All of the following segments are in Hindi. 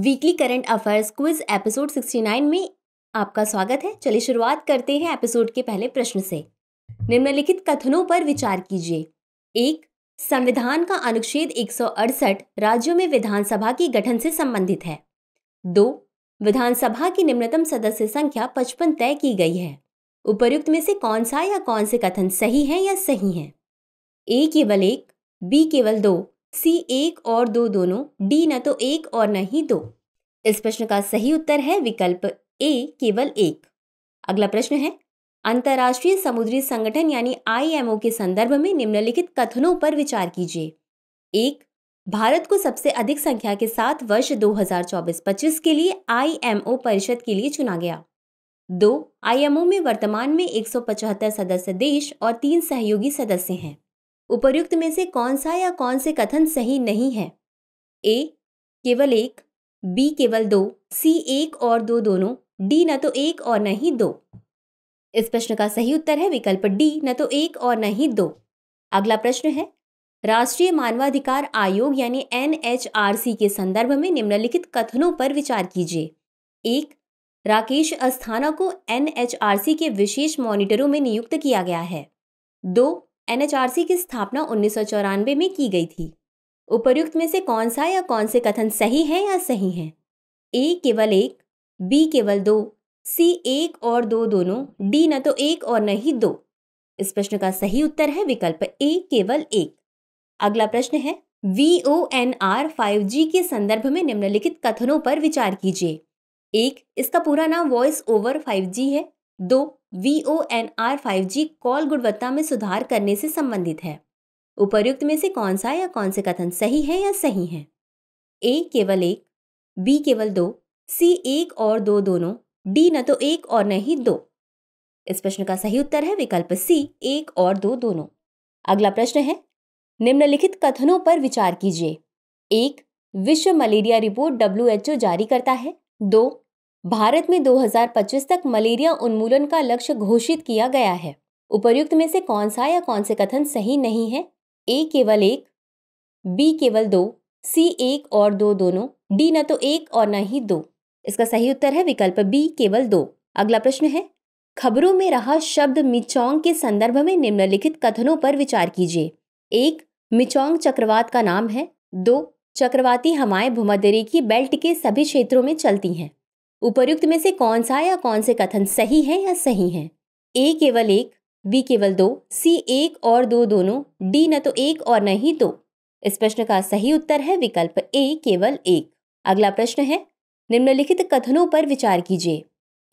weekly current affairs quiz episode 69 में आपका स्वागत है चलिए शुरुआत करते हैं एपिसोड के पहले प्रश्न से निम्नलिखित कथनों पर विचार कीजिए एक संविधान का अनुच्छेद एक राज्यों में विधानसभा के गठन से संबंधित है दो विधानसभा की निम्नतम सदस्य संख्या पचपन तय की गई है उपर्युक्त में से कौन सा या कौन से कथन सही है या सही है ए केवल एक बी केवल दो सी एक और दो दोनों डी न तो एक और न ही दो इस प्रश्न का सही उत्तर है विकल्प ए केवल एक अगला प्रश्न है अंतर्राष्ट्रीय समुद्री संगठन यानी आईएमओ के संदर्भ में निम्नलिखित कथनों पर विचार कीजिए एक भारत को सबसे अधिक संख्या के साथ वर्ष 2024-25 के लिए आईएमओ परिषद के लिए चुना गया दो आईएमओ में वर्तमान में 175 सदस्य देश और तीन सहयोगी सदस्य हैं उपर्युक्त में से कौन सा या कौन से कथन सही नहीं है ए केवल एक बी केवल दो सी एक और दो दोनों डी न तो एक और न ही दो इस प्रश्न का सही उत्तर है विकल्प डी न तो एक और न ही दो अगला प्रश्न है राष्ट्रीय मानवाधिकार आयोग यानी एन के संदर्भ में निम्नलिखित कथनों पर विचार कीजिए एक राकेश अस्थाना को एन के विशेष मॉनिटरों में नियुक्त किया गया है दो एनएचआरसी की स्थापना उन्नीस में की गई थी उपर्युक्त में से कौन सा या कौन से कथन सही है या सही है ए केवल एक बी केवल दो सी एक और दो दोनों डी न तो एक और न ही दो इस प्रश्न का सही उत्तर है विकल्प ए केवल एक अगला प्रश्न है V O N R five G के संदर्भ में निम्नलिखित कथनों पर विचार कीजिए एक इसका पूरा नाम वॉइस ओवर फाइव जी है दो V O N R five G call गुणवत्ता में सुधार करने से संबंधित है उपर्युक्त में से कौन सा या कौन से कथन सही है या सही है ए केवल एक बी केवल दो सी एक और दो दोनों डी न तो एक और न ही दो इस प्रश्न का सही उत्तर है विकल्प सी एक और दो दोनों अगला प्रश्न है निम्नलिखित कथनों पर विचार कीजिए एक विश्व मलेरिया रिपोर्ट डब्ल्यू जारी करता है दो भारत में 2025 तक मलेरिया उन्मूलन का लक्ष्य घोषित किया गया है उपर्युक्त में से कौन सा या कौन से कथन सही नहीं है ए केवल एक बी केवल दो सी एक और दो दोनों डी न तो एक और न ही दो इसका सही उत्तर है विकल्प बी केवल दो अगला प्रश्न है खबरों में रहा शब्द मिचोंग के संदर्भ में निम्नलिखित कथनों पर विचार कीजिए एक मिचोंग चक्रवात का नाम है दो चक्रवाती हवाएं की बेल्ट के सभी क्षेत्रों में चलती हैं उपर्युक्त में से कौन सा या कौन से कथन सही है या सही है ए केवल एक बी केवल दो सी एक और दो दोनों डी न तो एक और न ही दो इस प्रश्न का सही उत्तर है विकल्प ए केवल एक अगला प्रश्न है निम्नलिखित कथनों पर विचार कीजिए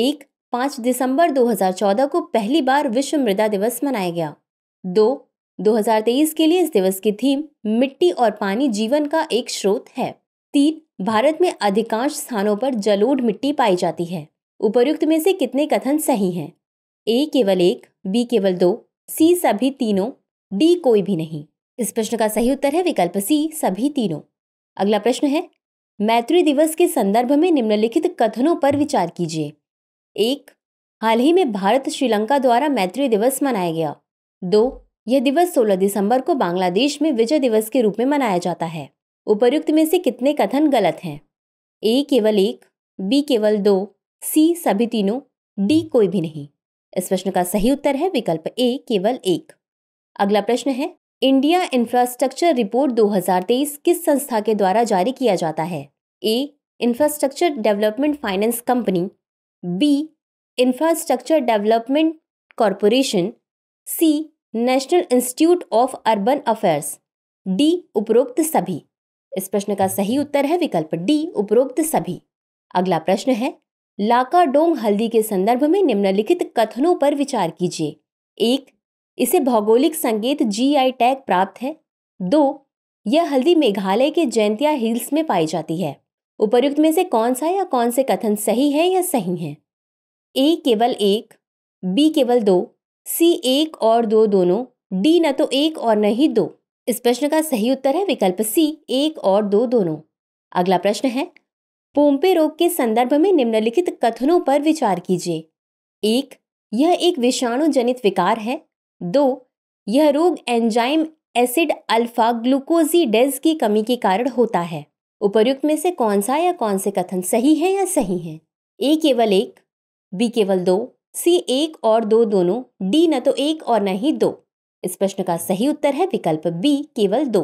एक पांच दिसंबर 2014 को पहली बार विश्व मृदा दिवस मनाया गया दो 2023 के लिए इस दिवस की थीम मिट्टी और पानी जीवन का एक स्रोत है तीन भारत में अधिकांश स्थानों पर जलोढ़ मिट्टी पाई जाती है उपर्युक्त में से कितने कथन सही हैं ए केवल एक बी केवल दो सी सभी तीनों डी कोई भी नहीं इस प्रश्न का सही उत्तर है विकल्प सी सभी तीनों अगला प्रश्न है मैत्री दिवस के संदर्भ में निम्नलिखित कथनों पर विचार कीजिए एक हाल ही में भारत श्रीलंका द्वारा मैत्री दिवस मनाया गया दो यह दिवस 16 दिसंबर को बांग्लादेश में विजय दिवस के रूप में मनाया जाता है उपर्युक्त में से कितने कथन गलत हैं ए केवल एक बी केवल दो सी सभी तीनों डी कोई भी नहीं इस प्रश्न का सही उत्तर है विकल्प ए केवल एक अगला प्रश्न है इंडिया इंफ्रास्ट्रक्चर रिपोर्ट 2023 किस संस्था के द्वारा जारी किया जाता है A infrastructure development finance company B infrastructure development corporation C national institute of urban affairs D उपरोक्त सभी इस प्रश्न का सही उत्तर है विकल्प डी उपरोक्त सभी अगला प्रश्न है डोंग हल्दी के संदर्भ में निम्नलिखित कथनों पर विचार कीजिए एक इसे भौगोलिक संकेत आई टैग प्राप्त है दो यह हल्दी मेघालय के जैंतिया हिल्स में पाई जाती है उपरुक्त में से कौन सा या कौन से कथन सही है या सही है ए केवल एक बी केवल दो सी एक और दो दोनों डी न तो एक और न ही दो इस प्रश्न का सही उत्तर है विकल्प सी एक और दो दोनों अगला प्रश्न है पोम्पे रोग के संदर्भ में निम्नलिखित कथनों पर विचार कीजिए एक यह एक विषाणु जनित विकार है दो यह रोग enzyme acid alpha glucosidase की कमी के कारण होता है उपर्युक्त में से कौन सा या कौन से कथन सही है या सही है ए केवल एक बी केवल दो सी एक और दो दोनों डी न तो एक और न ही दो इस प्रश्न का सही उत्तर है विकल्प बी केवल दो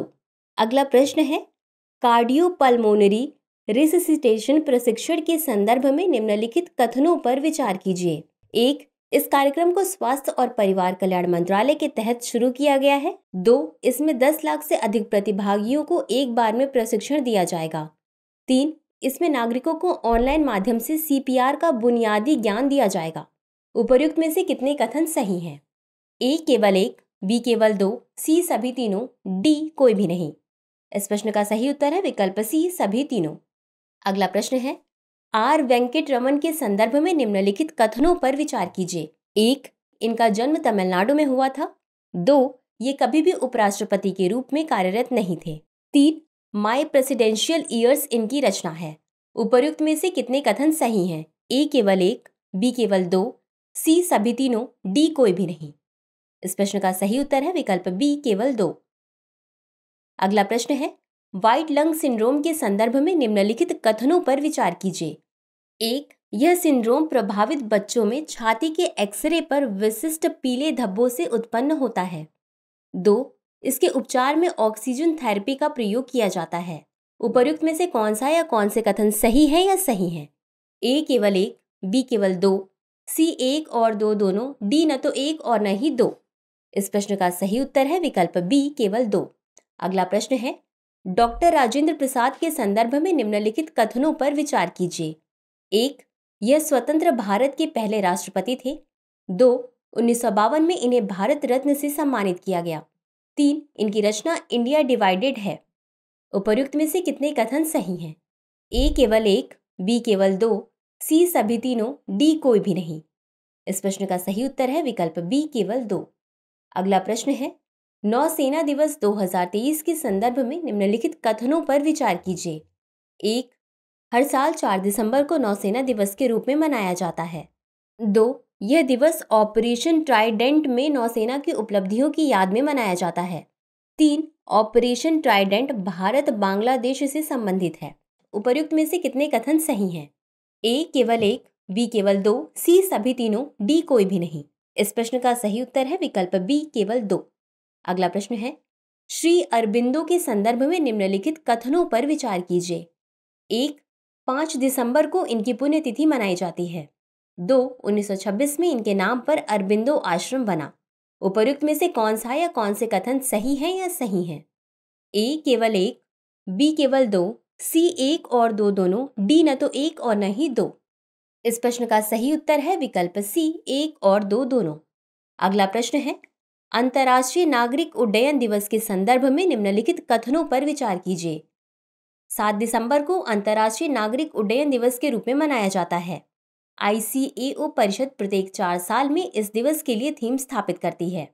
अगला प्रश्न है कार्डियोपल्मोनरी रिसिटेशन प्रशिक्षण के संदर्भ में निम्नलिखित कथनों पर विचार कीजिए एक इस कार्यक्रम को स्वास्थ्य और परिवार कल्याण मंत्रालय के तहत शुरू किया गया है दो इसमें दस लाख से अधिक प्रतिभागियों को एक बार में प्रशिक्षण दिया जाएगा तीन इसमें नागरिकों को ऑनलाइन माध्यम से सीपीआर का बुनियादी ज्ञान दिया जाएगा उपयुक्त में से कितने कथन सही हैं ए केवल एक बी केवल दो सी सभी तीनों डी कोई भी नहीं इस प्रश्न का सही उत्तर है विकल्प सी सभी तीनों अगला प्रश्न है आर वेंकट रमन के संदर्भ में निम्नलिखित कथनों पर विचार कीजिए एक इनका जन्म तमिलनाडु में हुआ था दो ये कभी भी उपराष्ट्रपति के रूप में कार्यरत नहीं थे तीन माई प्रेसिडेंशियल ईयर्स इनकी रचना है उपर्युक्त में से कितने कथन सही हैं ए केवल एक बी केवल दो सी सभी तीनों डी कोई भी नहीं इस प्रश्न का सही उत्तर है विकल्प बी केवल दो अगला प्रश्न है वाइट लंग सिंड्रोम के संदर्भ में निम्नलिखित कथनों पर विचार कीजिए एक यह सिंड्रोम प्रभावित बच्चों में छाती के एक्सरे पर विशिष्ट पीले धब्बों से उत्पन्न होता है दो इसके उपचार में ऑक्सीजन थेरेपी का प्रयोग किया जाता है उपर्युक्त में से कौन सा या कौन से कथन सही है या सही है ए केवल एक बी केवल दो सी एक और दो दोनों डी न तो एक और न ही दो इस प्रश्न का सही उत्तर है विकल्प बी केवल दो अगला प्रश्न है डॉक्टर राजेंद्र प्रसाद के संदर्भ में निम्नलिखित कथनों पर विचार कीजिए एक यह स्वतंत्र भारत के पहले राष्ट्रपति थे दो उन्नीस में इन्हें भारत रत्न से सम्मानित किया गया तीन इनकी रचना इंडिया डिवाइडेड है उपर्युक्त में से कितने कथन सही हैं ए केवल एक बी केवल दो सी सभी तीनों डी कोई भी नहीं इस प्रश्न का सही उत्तर है विकल्प बी केवल दो अगला प्रश्न है नौसेना दिवस 2023 के संदर्भ में निम्नलिखित कथनों पर विचार कीजिए एक हर साल 4 दिसंबर को नौसेना दिवस के रूप में मनाया जाता है दो यह दिवस ऑपरेशन ट्राइडेंट में नौसेना की उपलब्धियों की याद में मनाया जाता है तीन ऑपरेशन ट्राइडेंट भारत बांग्लादेश से संबंधित है उपर्युक्त में से कितने कथन सही हैं ए केवल एक बी केवल दो सी सभी तीनों डी कोई भी नहीं इस प्रश्न का सही उत्तर है विकल्प बी केवल दो अगला प्रश्न है श्री अरबिंदो के संदर्भ में निम्नलिखित कथनों पर विचार कीजिए एक पांच दिसंबर को इनकी पुण्यतिथि मनाई जाती है दो 1926 में इनके नाम पर अरबिंदो आश्रम बना उपरुक्त में से कौन सा या कौन से कथन सही है या सही है ए केवल एक बी केवल दो सी एक और दो दोनों डी न तो एक और न ही दो इस प्रश्न का सही उत्तर है विकल्प सी एक और दो दोनों अगला प्रश्न है अंतर्राष्ट्रीय नागरिक उड्डयन दिवस के संदर्भ में निम्नलिखित कथनों पर विचार कीजिए सात दिसंबर को अंतर्राष्ट्रीय नागरिक उड्डयन दिवस के रूप में मनाया जाता है आईसीएओ परिषद प्रत्येक चार साल में इस दिवस के लिए थीम स्थापित करती है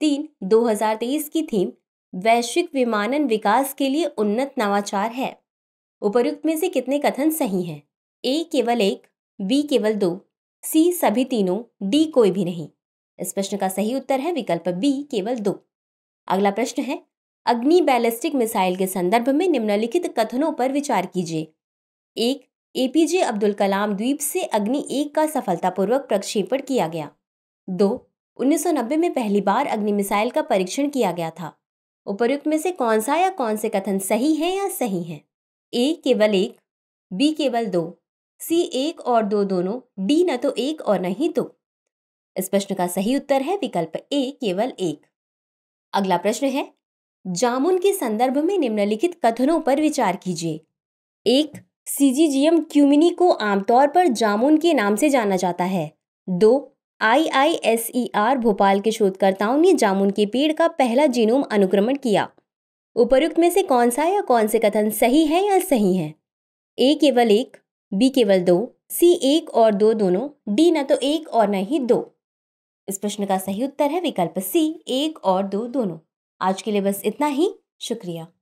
तीन 2023 की थीम वैश्विक विमानन विकास के लिए उन्नत नवाचार है उपयुक्त में से कितने कथन सही हैं ए केवल एक बी केवल दो सी सभी तीनों डी कोई भी नहीं इस प्रश्न का सही उत्तर है विकल्प बी केवल दो अगला प्रश्न है अग्नि बैलिस्टिक मिसाइल के संदर्भ में निम्नलिखित कथनों पर विचार कीजिए एक एपीजे अब्दुल कलाम द्वीप से अग्नि एक का सफलतापूर्वक प्रक्षेपण किया गया दो 1990 में पहली बार अग्नि मिसाइल का परीक्षण किया गया था उपरुक्त में से कौन सा या कौन से कथन सही है या सही है ए केवल एक बी केवल दो सी एक और दो दोनों डी न तो एक और न ही दो इस प्रश्न का सही उत्तर है विकल्प ए केवल एक अगला प्रश्न है जामुन के संदर्भ में निम्नलिखित कथनों पर विचार कीजिए एक सीजीजीएम क्यूमिनी को आमतौर पर जामुन के नाम से जाना जाता है दो आर भोपाल के शोधकर्ताओं ने जामुन के पेड़ का पहला जीनोम अनुक्रमण किया उपरुक्त में से कौन सा या कौन से कथन सही है या सही है ए केवल एक बी केवल दो सी एक और दो दोनों डी न तो एक और न ही दो इस प्रश्न का सही उत्तर है विकल्प सी एक और दो दोनों आज के लिए बस इतना ही शुक्रिया